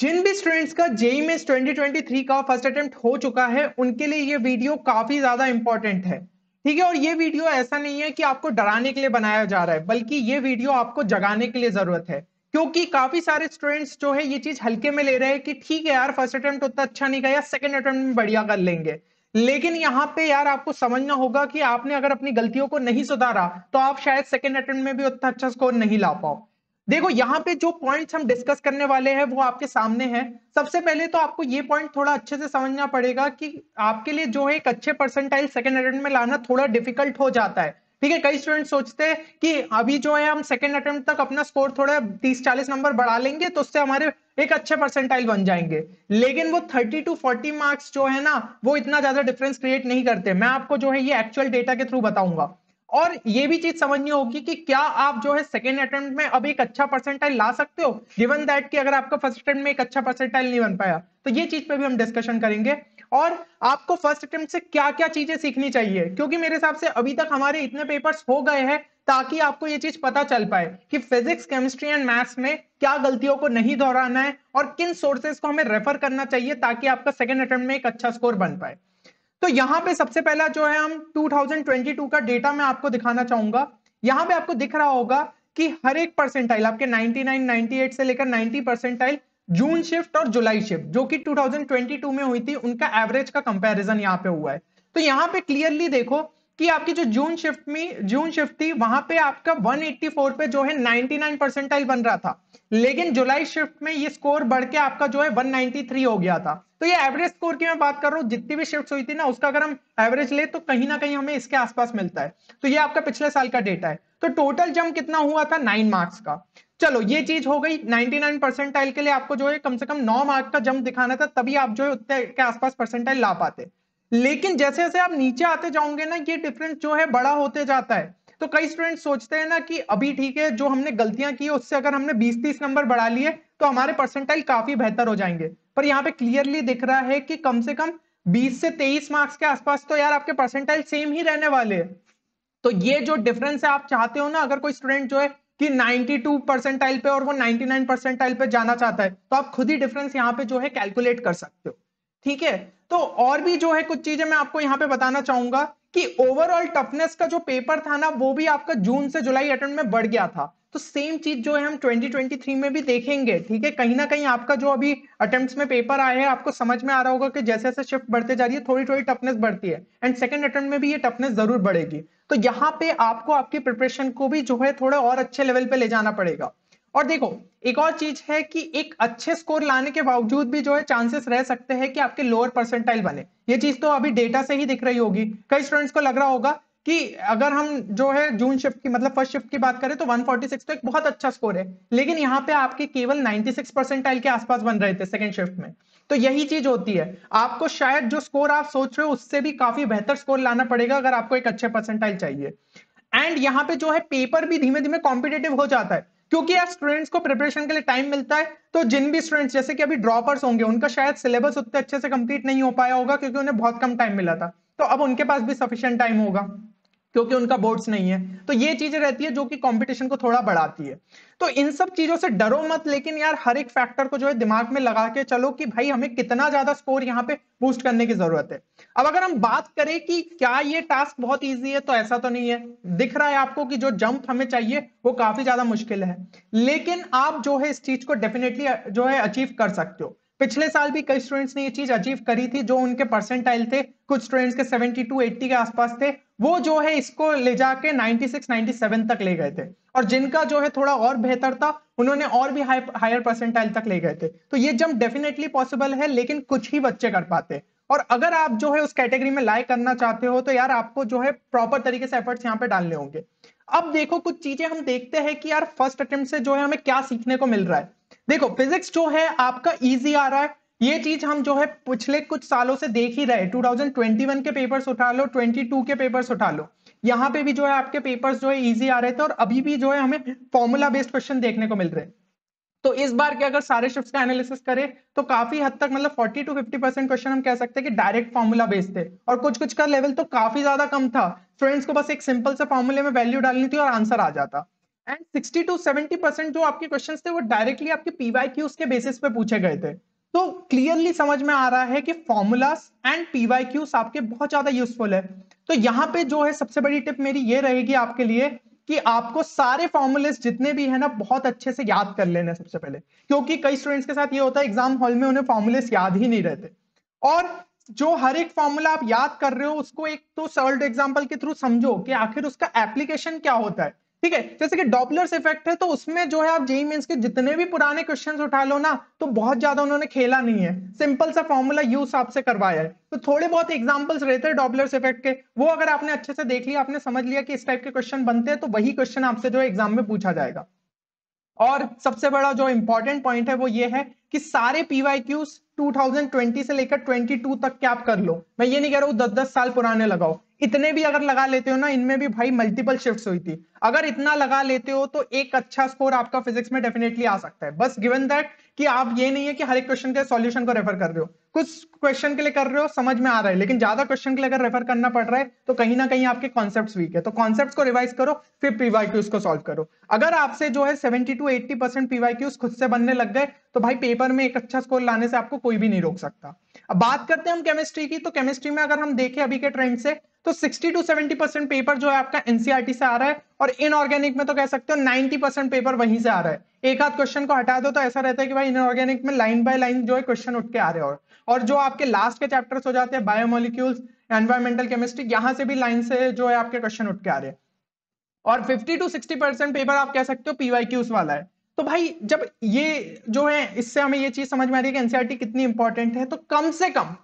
जिन भी स्टूडेंट्स का जेई में 2023 का फर्स्ट अटेम्प्ट हो चुका है उनके लिए ये वीडियो काफी ज्यादा इंपॉर्टेंट है ठीक है और ये वीडियो ऐसा नहीं है कि आपको डराने के लिए बनाया जा रहा है बल्कि ये वीडियो आपको जगाने के लिए जरूरत है क्योंकि काफी सारे स्टूडेंट्स जो है ये चीज हल्के में ले रहे हैं कि ठीक है यार फर्स्ट अटेम्प्ट उतना अच्छा नहीं गया सेकेंड अटेम्प्ट में बढ़िया कर लेंगे लेकिन यहाँ पे यार आपको समझना होगा कि आपने अगर अपनी गलतियों को नहीं सुधारा तो आप शायद सेकेंड अटेम्प्ट में भी उतना अच्छा स्कोर नहीं ला पाओ देखो यहाँ पे जो पॉइंट्स हम डिस्कस करने वाले हैं वो आपके सामने हैं सबसे पहले तो आपको ये पॉइंट थोड़ा अच्छे से समझना पड़ेगा कि आपके लिए जो है एक अच्छे परसेंटाइल सेकेंड अटेम्प्ट में लाना थोड़ा डिफिकल्ट हो जाता है ठीक है कई स्टूडेंट सोचते हैं कि अभी जो है हम सेकेंड अटेम्प्ट तक अपना स्कोर थोड़ा तीस चालीस नंबर बढ़ा लेंगे तो उससे हमारे एक अच्छे परसेंटाइल बन जाएंगे लेकिन वो थर्टी टू फोर्टी मार्क्स जो है ना वो इतना ज्यादा डिफरेंस क्रिएट नहीं करते मैं आपको जो है ये एक्चुअल डेटा के थ्रू बताऊंगा और ये भी चीज समझनी होगी कि क्या आप जो है सेकेंड अटेम्प्ट में अब एक अच्छा परसेंटाइल ला सकते हो गिवन दैट कि अगर आपका फर्स्ट अटेम्प्ट में एक अच्छा परसेंटाइल नहीं बन पाया तो ये चीज पे भी हम डिस्कशन करेंगे और आपको फर्स्ट अटेम्प्ट से क्या क्या चीजें सीखनी चाहिए क्योंकि मेरे हिसाब से अभी तक हमारे इतने पेपर्स हो गए हैं ताकि आपको ये चीज पता चल पाए कि फिजिक्स केमिस्ट्री एंड मैथ्स में क्या गलतियों को नहीं दोहराना है और किन सोर्सेज को हमें रेफर करना चाहिए ताकि आपका सेकेंड अटेम्प्ट में एक अच्छा स्कोर बन पाए तो यहां पे सबसे पहला जो है हम 2022 का डेटा मैं आपको दिखाना चाहूंगा यहां पे आपको दिख रहा होगा कि हर एक परसेंटाइल आपके 99, 98 से लेकर 90 परसेंटाइल जून शिफ्ट और जुलाई शिफ्ट जो कि 2022 में हुई थी उनका एवरेज का कंपैरिजन यहां पे हुआ है तो यहां पे क्लियरली देखो कि आपकी जो जून शिफ्ट में जून शिफ्ट थी वहां पे आपका 184 पे जो है 99 परसेंटाइल बन रहा था लेकिन जुलाई शिफ्ट में ये स्कोर बढ़ के आपका जो है 193 हो गया था तो ये एवरेज स्कोर की मैं बात कर रहा हूँ जितनी भी शिफ्ट हुई थी ना उसका अगर हम एवरेज ले तो कहीं ना कहीं हमें इसके आसपास मिलता है तो ये आपका पिछले साल का डेटा है तो टोटल जम कितना हुआ था नाइन मार्क्स का चलो ये चीज हो गई 99 परसेंटाइल के लिए आपको जो है कम से कम 9 मार्क का जम दिखाना था तभी आप जो है उतने के आसपास परसेंटाइल ला पाते हैं लेकिन जैसे जैसे आप नीचे आते जाओगे ना ये डिफरेंस जो है बड़ा होते जाता है तो कई स्टूडेंट सोचते हैं ना कि अभी ठीक है जो हमने गलतियां की उससे अगर हमने 20-30 नंबर बढ़ा लिए तो हमारे परसेंटाइल काफी बेहतर हो जाएंगे पर यहाँ पे क्लियरली दिख रहा है कि कम से कम 20 से 23 मार्क्स के आसपास तो यार आपके परसेंटाइल सेम ही रहने वाले हैं तो ये जो डिफरेंस है आप चाहते हो ना अगर कोई स्टूडेंट जो है कि नाइनटी परसेंटाइल पे और वो नाइनटी परसेंटाइल पे जाना चाहता है तो आप खुद ही डिफरेंस यहाँ पे जो है कैलकुलेट कर सकते हो ठीक है तो और भी जो है कुछ चीजें मैं आपको यहाँ पे बताना चाहूंगा कि ओवरऑल टफनेस का जो पेपर था ना वो भी आपका जून से जुलाई अटेम्प्ट में बढ़ गया था तो सेम चीज जो है हम 2023 में भी देखेंगे ठीक है कहीं ना कहीं आपका जो अभी अटेम्प्ट्स में पेपर आया है आपको समझ में आ रहा होगा कि जैसे जैसे शिफ्ट बढ़ते जा रही है थोड़ी थोड़ी टफनेस बढ़ती है एंड सेकंड अटेम्प्ट में भी ये टफनेस जरूर बढ़ेगी तो यहाँ पे आपको आपकी प्रिपरेशन को भी जो है थोड़ा और अच्छे लेवल पे ले जाना पड़ेगा और देखो एक और चीज है कि एक अच्छे स्कोर लाने के बावजूद भी जो है चांसेस रह सकते हैं कि आपके लोअर परसेंटाइल बने ये चीज तो अभी डेटा से ही दिख रही होगी कई स्टूडेंट्स को लग रहा होगा कि अगर हम जो है जून शिफ्ट की मतलब फर्स्ट शिफ्ट की बात करें तो 146 तो एक बहुत अच्छा स्कोर है लेकिन यहाँ पे आपके केवल 96 परसेंटाइल के आसपास बन रहे थे सेकंड शिफ्ट में तो यही चीज होती है आपको शायद जो स्कोर आप सोच रहे हो उससे भी काफी बेहतर स्कोर लाना पड़ेगा अगर आपको एक अच्छे परसेंटाइल चाहिए एंड यहाँ पे जो है पेपर भी धीमे धीमे कॉम्पिटेटिव हो जाता है क्योंकि यार स्टूडेंट्स को प्रिपरेशन के लिए टाइम मिलता है तो जिन भी स्टूडेंट्स जैसे कि अभी ड्रॉपर्स होंगे उनका शायद सिलेबस उतने अच्छे से कंप्लीट नहीं हो पाया होगा क्योंकि उन्हें बहुत कम टाइम मिला था तो अब उनके पास भी सफिशियंट टाइम होगा क्योंकि उनका बोर्ड्स नहीं है तो ये चीजें रहती है जो कि कंपटीशन को थोड़ा बढ़ाती है तो इन सब चीजों से डरो मत लेकिन यार हर एक फैक्टर को जो है दिमाग में लगा के चलो कि भाई हमें कितना ज्यादा स्कोर यहाँ पे बूस्ट करने की जरूरत है अब अगर हम बात करें कि क्या ये टास्क बहुत ईजी है तो ऐसा तो नहीं है दिख रहा है आपको कि जो जंप हमें चाहिए वो काफी ज्यादा मुश्किल है लेकिन आप जो है इस चीज को डेफिनेटली जो है अचीव कर सकते हो पिछले साल भी कई स्टूडेंट्स ने ये चीज अचीव करी थी जो उनके परसेंटाइल थे कुछ स्टूडेंट्स के 72 80 के आसपास थे वो जो है इसको ले जाके 96 97 तक ले गए थे और जिनका जो है थोड़ा और बेहतर था उन्होंने और भी हाई हायर परसेंटाइल तक ले गए थे तो ये जम डेफिनेटली पॉसिबल है लेकिन कुछ ही बच्चे कर पाते और अगर आप जो है उस कैटेगरी में लाइक करना चाहते हो तो यार आपको जो है प्रॉपर तरीके से एफर्ट्स यहाँ पे डालने होंगे अब देखो कुछ चीजें हम देखते हैं कि यार फर्स्ट अटेम्प्ट से जो है हमें क्या सीखने को मिल रहा है देखो फिजिक्स जो है आपका इजी आ रहा है ये चीज हम जो है पिछले कुछ सालों से देख ही रहे 2021 के पेपर्स उठा लो 22 के पेपर्स उठा लो यहाँ पे भी जो है आपके पेपर्स जो है इजी आ रहे थे और अभी भी जो है हमें फॉर्मूला बेस्ड क्वेश्चन देखने को मिल रहे हैं तो इस बार के अगर सारे शिफ्ट का एनालिसिस करें तो काफी हद तक मतलब 40 टू 50 परसेंट क्वेश्चन हम कह सकते हैं कि डायरेक्ट फॉर्मूला बेस्ड थे और कुछ कुछ का लेवल तो काफी ज्यादा कम था स्टूडेंट्स को बस एक सिंपल से फॉर्मूले में वैल्यू डालनी थी और आंसर आ जाता एंड 60 टू 70 परसेंट जो आपके क्वेश्चन थे वो डायरेक्टली आपके पीवाई क्यूज के बेसिस पे पूछे गए थे तो क्लियरली समझ में आ रहा है कि फॉर्मूलास एंड पीवाई क्यूज आपके बहुत ज्यादा यूजफुल है तो यहाँ पे जो है सबसे बड़ी टिप मेरी ये रहेगी आपके लिए कि आपको सारे फॉर्मुलेस जितने भी है ना बहुत अच्छे से याद कर लेना सबसे पहले क्योंकि कई स्टूडेंट्स के साथ ये होता है एग्जाम हॉल में उन्हें फॉर्मुलेस याद ही नहीं रहते और जो हर एक फॉर्मूला आप याद कर रहे हो उसको एक तो सर्ल्ड एग्जाम्पल के थ्रू समझो कि आखिर उसका एप्लीकेशन क्या होता है ठीक है जैसे कि डॉपलर्स इफेक्ट है तो उसमें जो है आप जेई मीन के जितने भी पुराने क्वेश्चन उठा लो ना तो बहुत ज्यादा उन्होंने खेला नहीं है सिंपल सा फॉर्मूला यूज आपसे करवाया है तो थोड़े बहुत एग्जाम्पल्स रहते हैं डॉपलर्स इफेक्ट के वो अगर आपने अच्छे से देख लिया आपने समझ लिया कि इस टाइप के क्वेश्चन बनते हैं तो वही क्वेश्चन आपसे जो एग्जाम में पूछा जाएगा और सबसे बड़ा जो इंपॉर्टेंट पॉइंट है वो ये है कि सारे पीवाई क्यूज 2020 से लेकर 22 तक के आप कर लो मैं ये नहीं कह रहा हूँ दस दस साल पुराने लगाओ इतने भी अगर लगा लेते हो ना इनमें भी भाई मल्टीपल शिफ्ट हुई थी अगर इतना लगा लेते हो तो एक अच्छा स्कोर आपका फिजिक्स में डेफिनेटली आ सकता है बस गिवन दैट कि आप ये नहीं है कि हर एक क्वेश्चन के सॉल्यूशन को रेफर कर रहे हो कुछ क्वेश्चन के लिए कर रहे हो समझ में आ रहा है लेकिन ज्यादा क्वेश्चन के लिए अगर रेफर करना पड़ रहा है तो कहीं ना कहीं आपके कॉन्सेप्ट वीक है तो कॉन्सेप्ट को रिवाइज करो फिर पीवाई क्यूज को सॉल्व करो अगर आपसे जो है seventy two eighty percent P Y Qs खुद से बनने लग गए तो भाई पेपर में एक अच्छा स्कोर लाने से आपको कोई भी नहीं रोक सकता अब बात करते हैं हम केमिस्ट्री की तो केमिस्ट्री में अगर हम देखें अभी के ट्रेंड से तो 60 टू 70 परसेंट पेपर जो है आपका एनसीआरटी e से आ रहा है और इनऑर्गेनिक में तो कह सकते हो 90 परसेंट पेपर वहीं से आ रहा है एक आध क्वेश्चन को हटा दो तो ऐसा रहता है कि भाई इनऑर्गेनिक में लाइन बाय लाइन जो है क्वेश्चन उठ के आ रहे हो और जो आपके लास्ट के चैप्टर्स हो जाते हैं बायोमोलिक्यूल्स एनवायरमेंटल केमिस्ट्री यहां से भी लाइन से जो है आपके क्वेश्चन उठ के आ रहे हैं और 50 टू 60 परसेंट पेपर आप कह सकते हो पीवाई वाला है तो भाई जब ये जो है इससे हमें ये चीज समझ में आ रही है कि एनसीआरटी e कितनी इंपॉर्टेंट है तो कम से कम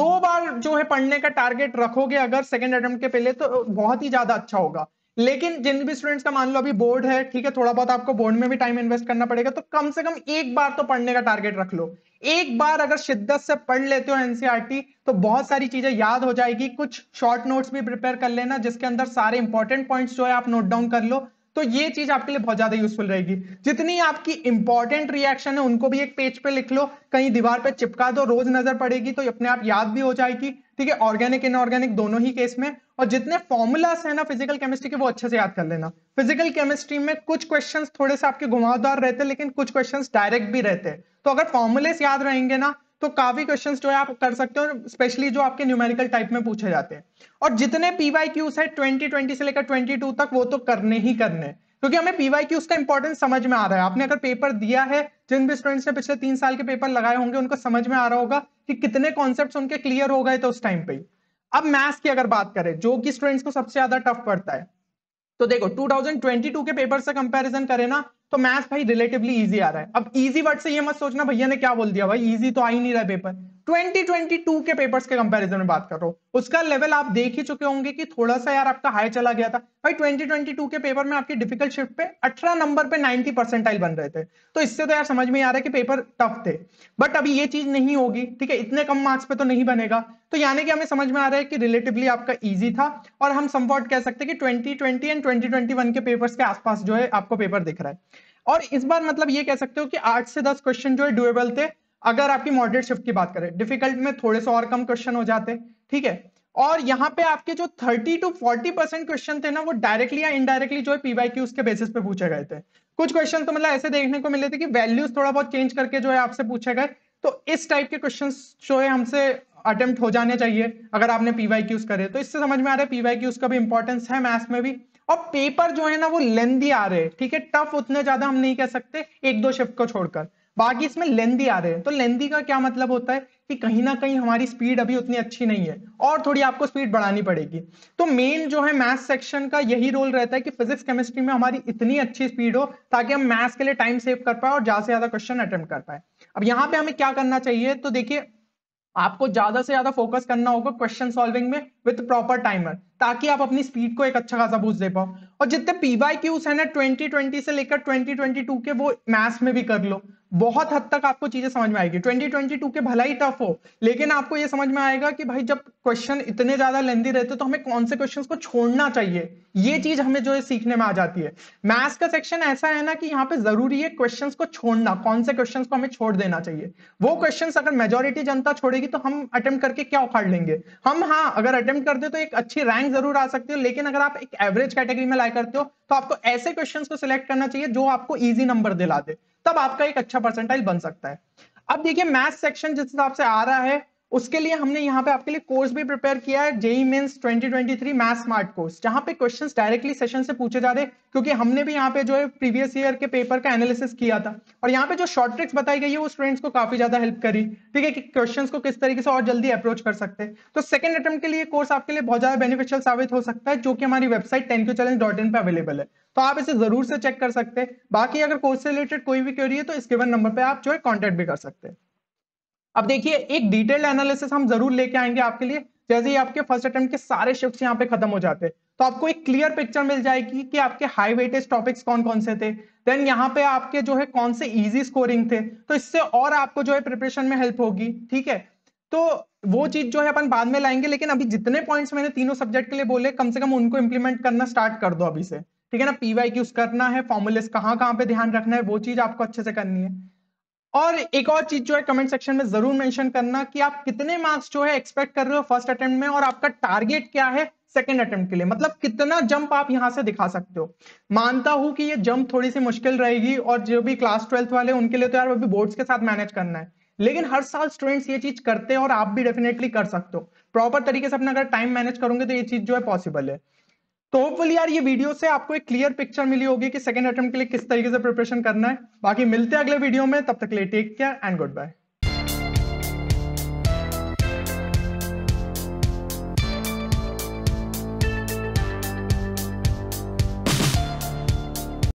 दो बार जो है पढ़ने का टारगेट रखोगे अगर सेकेंड अटेम्प्ट के पहले तो बहुत ही ज्यादा अच्छा होगा लेकिन जिन भी स्टूडेंट्स का मान लो अभी बोर्ड है ठीक है थोड़ा बहुत आपको बोर्ड में भी टाइम इन्वेस्ट करना पड़ेगा तो कम से कम एक बार तो पढ़ने का टारगेट रख लो एक बार अगर शिद्दत से पढ़ लेते हो एनसीआरटी e तो बहुत सारी चीजें याद हो जाएगी कुछ शॉर्ट नोट्स भी प्रिपेयर कर लेना जिसके अंदर सारे इंपॉर्टेंट पॉइंट्स जो है आप नोट डाउन कर लो तो ये चीज आपके लिए बहुत ज्यादा यूजफुल रहेगी जितनी आपकी इंपॉर्टेंट रिएक्शन है उनको भी एक पेज पे लिख लो कहीं दीवार पे चिपका दो रोज नजर पड़ेगी तो अपने आप याद भी हो जाएगी ठीक है ऑर्गेनिक इनऑर्गेनिक दोनों ही केस में और जितने फॉर्मुलास है ना फिजिकल केमिस्ट्री के वो अच्छे से याद कर लेना फिजिकल केमिस्ट्री में कुछ क्वेश्चन थोड़े से आपके घुमावदार रहते हैं लेकिन कुछ क्वेश्चन डायरेक्ट भी रहते हैं तो अगर फॉर्मुलेस याद रहेंगे ना तो काफी क्वेश्चंस जो है आप कर सकते हो स्पेशली जो आपके न्यूमेरिकल टाइप में पूछे जाते हैं और जितने पीवाई क्यूज है ट्वेंटी ट्वेंटी से लेकर ट्वेंटी टू तक वो तो करने ही करने क्योंकि हमें पीवाई क्यूज का इंपॉर्टेंस समझ में आ रहा है आपने अगर पेपर दिया है जिन भी स्टूडेंट्स ने पिछले तीन साल के पेपर लगाए होंगे उनको समझ में आ रहा होगा कि कितने कॉन्सेप्ट उनके क्लियर हो गए थे उस टाइम पे अब मैथ्स की अगर बात करें जो कि स्टूडेंट्स को सबसे ज्यादा टफ पड़ता है तो देखो 2022 के पेपर से कंपैरिजन करें ना तो मैथ्स भाई रिलेटिवली इजी आ रहा है अब इजी वर्ड से ये मत सोचना भैया ने क्या बोल दिया भाई इजी तो आ ही नहीं रहा पेपर 2022 के पेपर्स के कंपैरिजन में बात कर रहा हूं उसका लेवल आप देख ही चुके होंगे कि थोड़ा सा यार आपका हाई चला गया था भाई 2022 के पेपर में आपकी डिफिकल्ट शिफ्ट पे 18 नंबर पे 90 परसेंटाइल बन रहे थे तो इससे तो यार समझ में आ रहा है कि पेपर टफ थे बट अभी ये चीज नहीं होगी ठीक है इतने कम मार्क्स पे तो नहीं बनेगा तो यानी कि हमें समझ में आ रहा है कि रिलेटिवली आपका ईजी था और हम समवॉट कह सकते हैं कि ट्वेंटी एंड ट्वेंटी के पेपर्स के आसपास जो है आपको पेपर दिख रहा है और इस बार मतलब ये कह सकते हो कि आठ से दस क्वेश्चन जो है डुएबल थे अगर आपकी मॉडरेट शिफ्ट की बात करें डिफिकल्ट में थोड़े से और कम क्वेश्चन हो जाते ठीक है और यहाँ पे आपके जो 30 टू 40 परसेंट क्वेश्चन थे ना वो डायरेक्टली या इनडायरेक्टली जो है पीवाई क्यूज के बेसिस पे पूछे गए थे कुछ क्वेश्चन तो मतलब ऐसे देखने को मिले थे कि वैल्यूज थोड़ा बहुत चेंज करके जो है आपसे पूछे गए तो इस टाइप के क्वेश्चन जो है हमसे अटेम्प्ट हो जाने चाहिए अगर आपने पीवाई क्यूज करे तो इससे समझ में आ रहा है पीवाई क्यूज का भी इंपॉर्टेंस है मैथ्स में भी और पेपर जो है ना वो लेंदी आ रहे हैं ठीक है टफ उतने ज्यादा हम नहीं कह सकते एक दो शिफ्ट को छोड़कर बाकी इसमें लेंदी आ रहे हैं तो लेंदी का क्या मतलब होता है कि कहीं ना कहीं हमारी स्पीड अभी उतनी अच्छी नहीं है और थोड़ी आपको स्पीड बढ़ानी पड़ेगी तो मेन जो है मैथ सेक्शन का यही रोल रहता है कि फिजिक्स केमिस्ट्री में हमारी इतनी अच्छी स्पीड हो ताकि हम मैथ्स के लिए टाइम सेव कर पाए और ज्यादा से ज्यादा क्वेश्चन अटेम्प्ट कर पाए अब यहाँ पे हमें क्या करना चाहिए तो देखिए आपको ज्यादा से ज्यादा फोकस करना होगा क्वेश्चन सॉल्विंग में विद प्रॉपर टाइमर ताकि आप अपनी स्पीड को एक अच्छा खासा बूझ दे पाओ और जितने पीवाई क्यूज है ना ट्वेंटी ट्वेंटी से लेकर ट्वेंटी ट्वेंटी टू के वो मैथ्स में भी कर लो बहुत हद तक आपको चीजें समझ में आएगी 2022 के भला ही टफ हो लेकिन आपको यह समझ में आएगा कि भाई जब क्वेश्चन इतने ज्यादा लेंदी रहते तो हमें कौन से क्वेश्चन को छोड़ना चाहिए ये चीज हमें जो है सीखने में आ जाती है मैथ्स का सेक्शन ऐसा है ना कि यहाँ पे जरूरी है क्वेश्चन को छोड़ना कौन से क्वेश्चन को हमें छोड़ देना चाहिए वो क्वेश्चन अगर मेजोरिटी जनता छोड़ेगी तो हम अटेम्प्ट करके क्या उखाड़ लेंगे हम हाँ अगर अटेम्प्ट करते तो एक अच्छी रैंक जरूर आ सकती है लेकिन अगर आप एक एवरेज कैटेगरी में लाई करते हो तो आपको ऐसे क्वेश्चन को सिलेक्ट करना चाहिए जो आपको ईजी नंबर दिला दे तब आपका एक अच्छा परसेंटाइल बन सकता है अब देखिए मैथ सेक्शन जिस हिसाब से आ रहा है उसके लिए हमने यहाँ पे आपके लिए कोर्स भी प्रिपेयर किया है JEE twenty twenty three math smart course जहां पे क्वेश्चंस डायरेक्टली सेशन से पूछे जा रहे क्योंकि हमने भी यहाँ पे जो है प्रीवियस ईयर के पेपर का एनालिसिस किया था और यहाँ पे जो शॉर्ट ट्रिक्स बताई गई है वो स्टूडेंट्स को काफी ज्यादा हेल्प करी ठीक है कि क्वेश्चन को किस तरीके से और जल्दी अप्रोच कर सकते हैं तो सेकंड अटेम्प्ट के लिए कोर्स आपके लिए बहुत ज्यादा बेनिफिशियल साबित हो सकता है जो कि हमारी website ten challenge dot in पर अवेलेबल है तो आप इसे जरूर से चेक कर सकते हैं बाकी अगर कोर्स से रिलेटेड कोई भी क्वेरी है तो इस गिवन नंबर पर आप जो है कॉन्टेक्ट भी कर सकते हैं अब देखिए एक डिटेल्ड एनालिसिस हम जरूर लेके आएंगे आपके लिए जैसे ही आपके फर्स्ट अटेम्प्ट के सारे शिफ्ट यहाँ पे खत्म हो जाते हैं तो आपको एक क्लियर पिक्चर मिल जाएगी कि आपके हाई वेटेज टॉपिक्स कौन कौन से थे देन यहाँ पे आपके जो है कौन से इजी स्कोरिंग थे तो इससे और आपको जो है प्रिपरेशन में हेल्प होगी ठीक है तो वो चीज जो है अपन बाद में लाएंगे लेकिन अभी जितने पॉइंट्स मैंने तीनों सब्जेक्ट के लिए बोले कम से कम उनको इम्प्लीमेंट करना स्टार्ट कर दो अभी से ठीक है ना पीवाई क्यूज करना है फॉर्मुलेस कहाँ कहाँ पे ध्यान रखना है वो चीज आपको अच्छे से करनी है और एक और चीज जो है कमेंट सेक्शन में जरूर मेंशन करना कि आप कितने मार्क्स जो है एक्सपेक्ट कर रहे हो फर्स्ट अटेम्प्ट में और आपका टारगेट क्या है सेकेंड अटेम्प्ट के लिए मतलब कितना जंप आप यहां से दिखा सकते हो मानता हूं कि ये जंप थोड़ी सी मुश्किल रहेगी और जो भी क्लास ट्वेल्थ वाले उनके लिए तो यार अभी बोर्ड्स के साथ मैनेज करना है लेकिन हर साल स्टूडेंट्स ये चीज करते हैं और आप भी डेफिनेटली कर सकते हो प्रॉपर तरीके से अपना अगर टाइम मैनेज करोगे तो ये चीज जो है पॉसिबल है तो होपफुल यार ये वीडियो से आपको एक क्लियर पिक्चर मिली होगी कि सेकंड अटेम्प्ट के लिए किस तरीके से प्रिपरेशन करना है बाकी मिलते हैं अगले वीडियो में तब तक के लिए take care and good bye